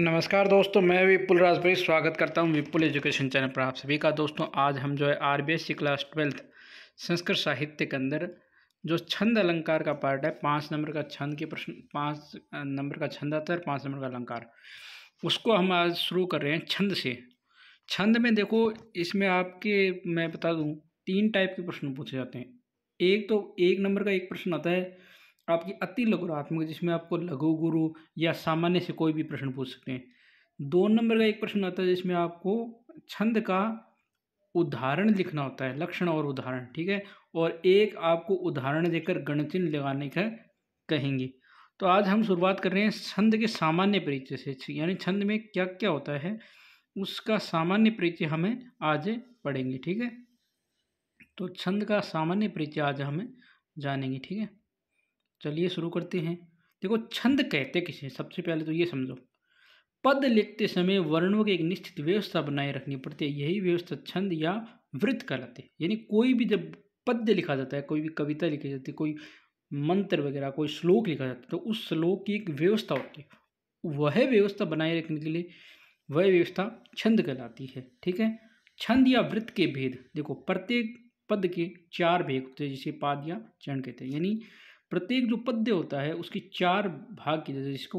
नमस्कार दोस्तों मैं विपुल राजभरी स्वागत करता हूं विपुल एजुकेशन चैनल पर आप सभी का दोस्तों आज हम जो है आर की क्लास ट्वेल्थ संस्कृत साहित्य के अंदर जो छंद अलंकार का पार्ट है पाँच नंबर का छंद के प्रश्न पाँच नंबर का छंद आता है और पाँच नंबर का अलंकार उसको हम आज शुरू कर रहे हैं छंद से छंद में देखो इसमें आपके मैं बता दूँ तीन टाइप के प्रश्न पूछे जाते हैं एक तो एक नंबर का एक प्रश्न आता है आपकी अति लघुरात्मक जिसमें आपको लघु गुरु या सामान्य से कोई भी प्रश्न पूछ सकते हैं दो नंबर का एक प्रश्न आता है जिसमें आपको छंद का उदाहरण लिखना होता है लक्षण और उदाहरण ठीक है और एक आपको उदाहरण देकर गणचिन्ह लगाने का कहेंगे तो आज हम शुरुआत कर रहे हैं छंद के सामान्य परिचय से यानी छंद में क्या क्या होता है उसका सामान्य परिचय हमें आज पढ़ेंगे ठीक है तो छंद का सामान्य परिचय आज हमें जानेंगे ठीक है चलिए शुरू करते हैं देखो छंद कहते किसे सबसे पहले तो ये समझो पद लिखते समय वर्णों की एक निश्चित व्यवस्था बनाए रखनी पड़ती है यही व्यवस्था छंद या वृत्त कहलाते हैं यानी कोई भी जब पद्य लिखा जाता है कोई भी कविता लिखी जाती है कोई मंत्र वगैरह कोई श्लोक लिखा जाता है तो उस श्लोक की एक व्यवस्था होती है वह व्यवस्था बनाए रखने के लिए वह व्यवस्था छंद कहलाती है ठीक है छंद या वृत्त के भेद देखो प्रत्येक पद के चार भेद होते हैं जिसे पाद या चरण कहते हैं यानी प्रत्येक जो पद्य होता है उसकी चार भाग की जाती है जिसको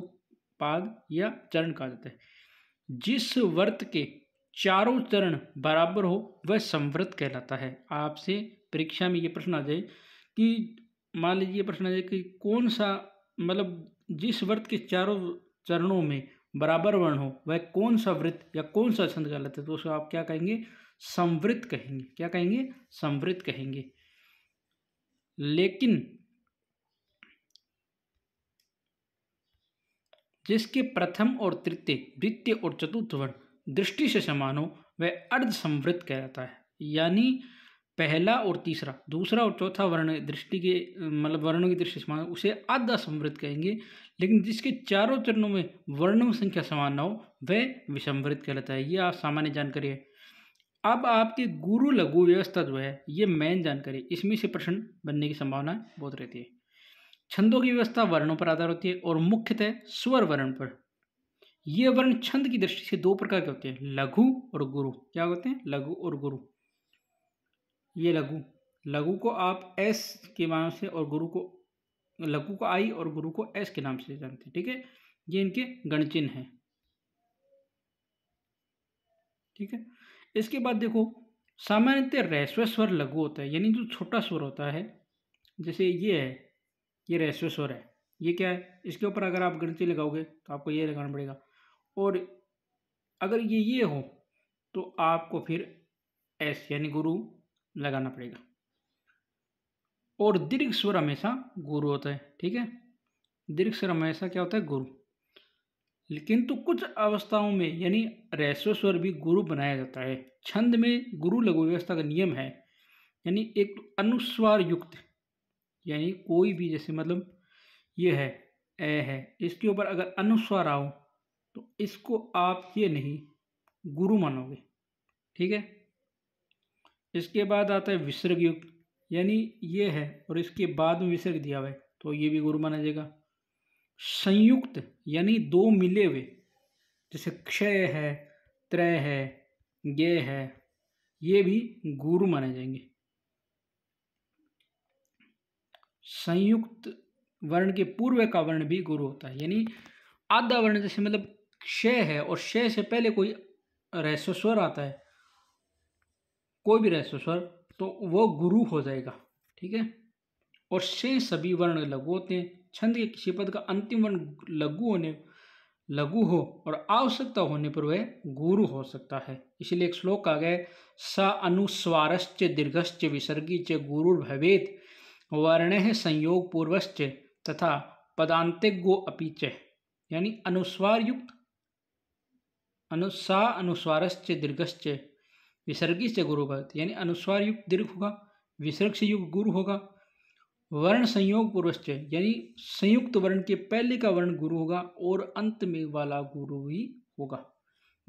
पाद या चरण कहा जाता है जिस वर्त के चारों चरण बराबर हो वह संव्रत कहलाता है आपसे परीक्षा में ये प्रश्न आ जाए कि मान लीजिए प्रश्न आ जाए कि कौन सा मतलब जिस व्रत के चारों चरणों में बराबर वर्ण हो वह कौन सा व्रत या कौन सा छंद कहलाता है तो उसको आप क्या कहेंगे संवृत कहेंगे क्या कहेंगे संवृत कहेंगे लेकिन जिसके प्रथम और तृतीय द्वितीय और चतुर्थ वर्ण दृष्टि से समान हो वह अर्ध संवृत्त कहलाता है यानी पहला और तीसरा दूसरा और चौथा वर्ण दृष्टि के मतलब वर्णों की दृष्टि समान उसे आधा समृद्ध कहेंगे लेकिन जिसके चारों चरणों में वर्णों की संख्या समान ना हो वह विषमवृत कहलाता है ये आप सामान्य जानकारी है अब आपकी गुरु लघु व्यवस्था जो है ये मेन जानकारी इसमें से प्रश्न बनने की संभावना बहुत रहती है छंदों की व्यवस्था वर्णों पर आधार होती है और मुख्यतः स्वर वर्ण पर यह वर्ण छंद की दृष्टि से दो प्रकार के होते हैं लघु और गुरु क्या होते हैं लघु और गुरु ये लघु लघु को आप एस के नाम से और गुरु को लघु को आई और गुरु को एस के नाम से जानते हैं ठीक है ये इनके गणचिन्ह हैं ठीक है इसके बाद देखो सामान्यतः रैस्व स्वर लघु होता है यानी जो छोटा स्वर होता है जैसे ये है ये रेशियो शोर है ये क्या है इसके ऊपर अगर आप गणती लगाओगे तो आपको ये लगाना पड़ेगा और अगर ये ये हो तो आपको फिर एस यानी गुरु लगाना पड़ेगा और दीर्घ स्वर हमेशा गुरु होता है ठीक है दीर्घ स्वर हमेशा क्या होता है गुरु लेकिन तो कुछ अवस्थाओं में यानी रेशो स्वर भी गुरु बनाया जाता है छंद में गुरु लघु व्यवस्था का नियम है यानी एक अनुस्वार युक्त यानी कोई भी जैसे मतलब ये है ए है इसके ऊपर अगर अनुस्वार आओ तो इसको आप ये नहीं गुरु मानोगे ठीक है इसके बाद आता है विसर्ग युक्त यानी ये है और इसके बाद में विसर्ग दिया हुआ है तो ये भी गुरु माना जाएगा संयुक्त यानी दो मिले हुए जैसे क्षय है त्रय है ये है ये भी गुरु माने जाएंगे संयुक्त वर्ण के पूर्व का वर्ण भी गुरु होता है यानी आधा वर्ण जैसे मतलब क्षय है और क्षय से पहले कोई रहस्य स्वर आता है कोई भी रहस्य स्वर तो वो गुरु हो जाएगा ठीक है और शेष सभी वर्ण लघु होते हैं छंद के किसी पद का अंतिम वर्ण लघु होने लघु हो और आवश्यकता होने पर वह गुरु हो सकता है इसलिए एक श्लोक आ गया स अनुस्वारश्च दीर्घश्च विसर्गी च गुरु भवेत वर्ण संयोग पूर्वश्च तथा गो अपीच यानी अनुस्वार युक्त अनुसा अनुस्वारश्च दीर्घश्च विसर्गी से गुरु भक्त यानी अनुस्वार युक्त दीर्घ होगा विसर्ग से युक्त गुरु होगा वर्ण संयोग पूर्वश्च यानी संयुक्त वर्ण के पहले का वर्ण गुरु होगा और अंत में वाला गुरु ही होगा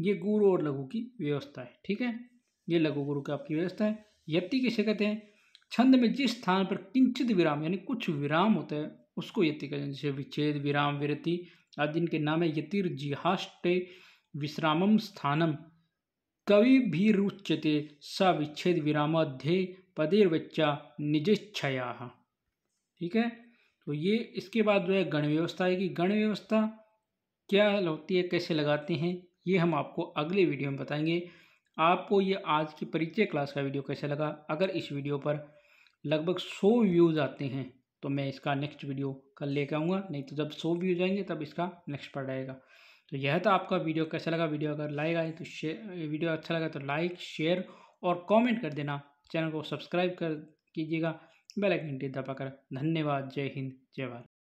ये गुरु और लघु की व्यवस्था है ठीक है ये लघु गुरु की आपकी व्यवस्था है यति किसे कहते हैं छंद में जिस स्थान पर किंचित विराम यानी कुछ विराम होता है उसको यति कहते हैं जैसे विच्छेद विराम विरति आदि इनके नाम है यतिर जिहाष्टे विश्रामम स्थानम कवि भी रुच्यते स विच्छेद विरामाध्य पदेर्वच्चा निजेच्छया ठीक है तो ये इसके बाद जो है गण व्यवस्था है कि गण व्यवस्था क्या होती है कैसे लगाते हैं ये हम आपको अगले वीडियो में बताएंगे आपको ये आज की परिचय क्लास का वीडियो कैसे लगा अगर इस वीडियो पर लगभग सौ व्यूज़ आते हैं तो मैं इसका नेक्स्ट वीडियो कल लेकर आऊँगा नहीं तो जब सौ व्यूज़ आएंगे तब इसका नेक्स्ट पड़ आएगा तो यह था आपका वीडियो कैसा लगा वीडियो अगर लाइक आए तो शेयर वीडियो अच्छा लगा तो लाइक शेयर और कमेंट कर देना चैनल को सब्सक्राइब कर कीजिएगा बेल आइकन दबाकर धन्यवाद जय हिंद जय भारत